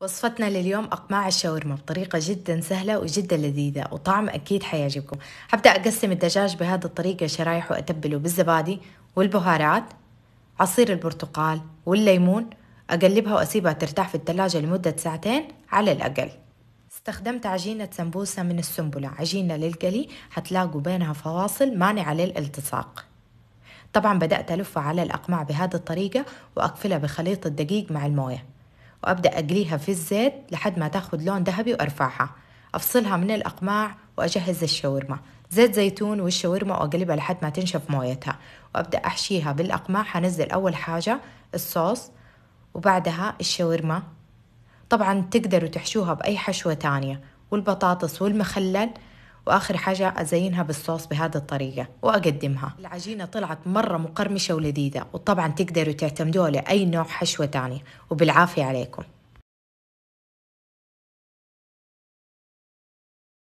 وصفتنا لليوم أقماع الشاورما بطريقة جدا سهلة وجدا لذيذة وطعم أكيد حيعجبكم حبدأ أقسم الدجاج بهذه الطريقة شرايح وأتبله بالزبادي والبهارات عصير البرتقال والليمون أقلبها وأسيبها ترتاح في الثلاجة لمدة ساعتين على الأقل استخدمت عجينة سمبوسة من السنبلة عجينة للقلي حتلاقوا بينها فواصل مانعة للالتصاق طبعا بدأت ألفها على الأقماع بهذه الطريقة وأقفلها بخليط الدقيق مع المويه وأبدأ أقليها في الزيت لحد ما تاخد لون ذهبي وأرفعها أفصلها من الأقماع وأجهز الشاورما زيت زيتون والشاورما وأقلبها لحد ما تنشف مويتها وأبدأ أحشيها بالأقماع هنزل أول حاجة الصوص وبعدها الشاورما طبعا تقدروا تحشوها بأي حشوة تانية والبطاطس والمخلل واخر حاجه ازينها بالصوص بهذه الطريقه واقدمها العجينه طلعت مره مقرمشه ولذيذه وطبعا تقدروا تعتمدوها لاي نوع حشوه تاني وبالعافيه عليكم